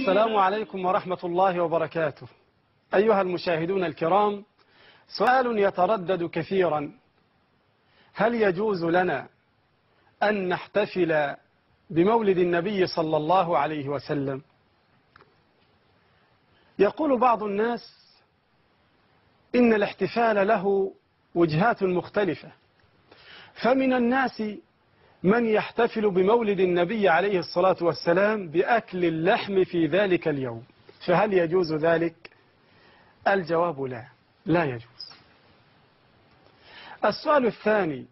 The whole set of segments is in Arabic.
السلام عليكم ورحمة الله وبركاته أيها المشاهدون الكرام سؤال يتردد كثيرا هل يجوز لنا أن نحتفل بمولد النبي صلى الله عليه وسلم يقول بعض الناس إن الاحتفال له وجهات مختلفة فمن الناس من يحتفل بمولد النبي عليه الصلاة والسلام بأكل اللحم في ذلك اليوم فهل يجوز ذلك الجواب لا لا يجوز السؤال الثاني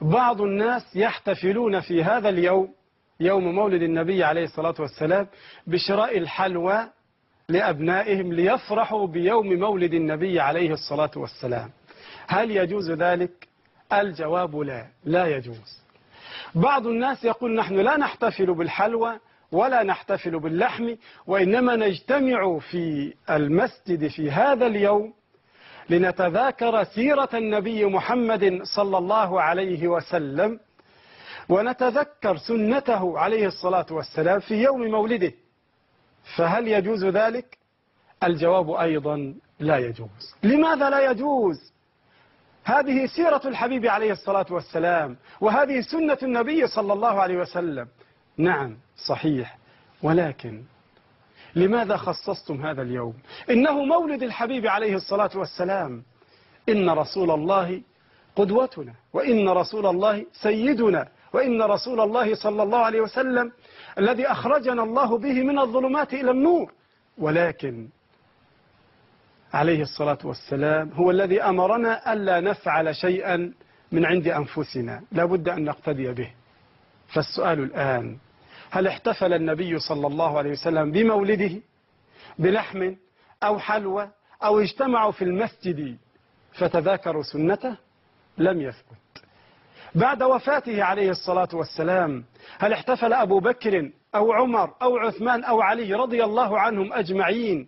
بعض الناس يحتفلون في هذا اليوم يوم مولد النبي عليه الصلاة والسلام بشراء الحلوى لأبنائهم ليفرحوا بيوم مولد النبي عليه الصلاة والسلام هل يجوز ذلك الجواب لا لا يجوز بعض الناس يقول نحن لا نحتفل بالحلوى ولا نحتفل باللحم وإنما نجتمع في المسجد في هذا اليوم لنتذاكر سيرة النبي محمد صلى الله عليه وسلم ونتذكر سنته عليه الصلاة والسلام في يوم مولده فهل يجوز ذلك؟ الجواب أيضا لا يجوز لماذا لا يجوز؟ هذه سيرة الحبيب عليه الصلاة والسلام وهذه سنة النبي صلى الله عليه وسلم نعم صحيح ولكن لماذا خصصتم هذا اليوم إنه مولد الحبيب عليه الصلاة والسلام إن رسول الله قدوتنا وإن رسول الله سيدنا وإن رسول الله صلى الله عليه وسلم الذي أخرجنا الله به من الظلمات إلى النور ولكن عليه الصلاة والسلام هو الذي أمرنا ألا نفعل شيئا من عند أنفسنا لابد أن نقتدي به فالسؤال الآن هل احتفل النبي صلى الله عليه وسلم بمولده بلحم أو حلوى أو اجتمعوا في المسجد فتذاكروا سنته لم يثبت بعد وفاته عليه الصلاة والسلام هل احتفل أبو بكر أو عمر أو عثمان أو علي رضي الله عنهم أجمعين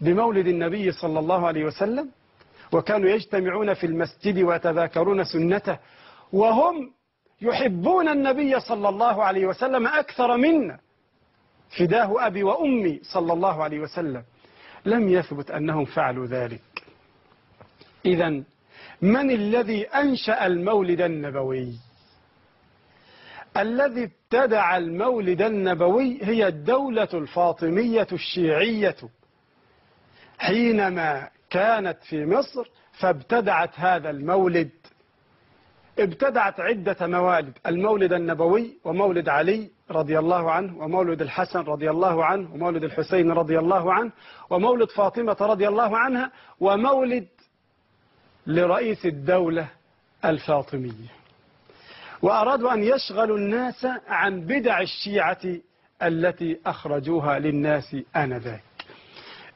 بمولد النبي صلى الله عليه وسلم وكانوا يجتمعون في المسجد ويتذاكرون سنته وهم يحبون النبي صلى الله عليه وسلم أكثر منا فداه أبي وأمي صلى الله عليه وسلم لم يثبت أنهم فعلوا ذلك إذا من الذي أنشأ المولد النبوي الذي ابتدع المولد النبوي هي الدولة الفاطمية الشيعية حينما كانت في مصر فابتدعت هذا المولد ابتدعت عدة موالد المولد النبوي ومولد علي رضي الله عنه ومولد الحسن رضي الله عنه ومولد الحسين رضي الله عنه ومولد فاطمة رضي الله عنها ومولد لرئيس الدولة الفاطمية وأرادوا أن يشغلوا الناس عن بدع الشيعة التي أخرجوها للناس آنذاك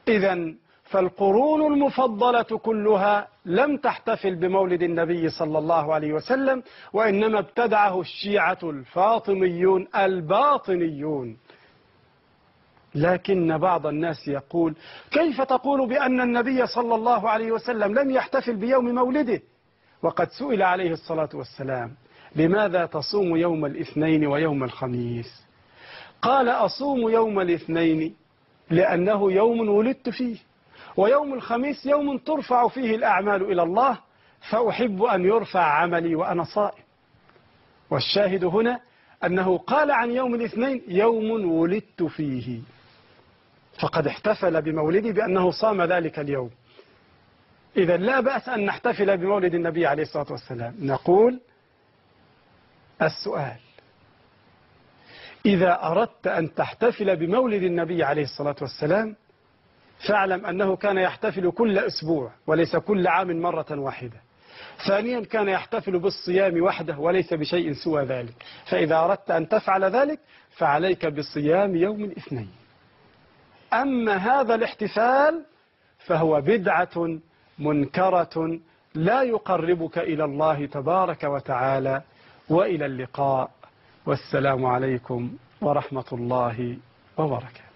إذا فالقرون المفضلة كلها لم تحتفل بمولد النبي صلى الله عليه وسلم وإنما ابتدعه الشيعة الفاطميون الباطنيون لكن بعض الناس يقول كيف تقول بأن النبي صلى الله عليه وسلم لم يحتفل بيوم مولده وقد سئل عليه الصلاة والسلام لماذا تصوم يوم الاثنين ويوم الخميس قال أصوم يوم الاثنين لأنه يوم ولدت فيه ويوم الخميس يوم ترفع فيه الأعمال إلى الله فأحب أن يرفع عملي وأنا صائم والشاهد هنا أنه قال عن يوم الاثنين يوم ولدت فيه فقد احتفل بمولدي بأنه صام ذلك اليوم إذا لا بأس أن نحتفل بمولد النبي عليه الصلاة والسلام نقول السؤال إذا أردت أن تحتفل بمولد النبي عليه الصلاة والسلام فاعلم أنه كان يحتفل كل أسبوع وليس كل عام مرة واحدة ثانيا كان يحتفل بالصيام وحده وليس بشيء سوى ذلك فإذا أردت أن تفعل ذلك فعليك بصيام يوم الاثنين أما هذا الاحتفال فهو بدعة منكرة لا يقربك إلى الله تبارك وتعالى وإلى اللقاء والسلام عليكم ورحمة الله وبركاته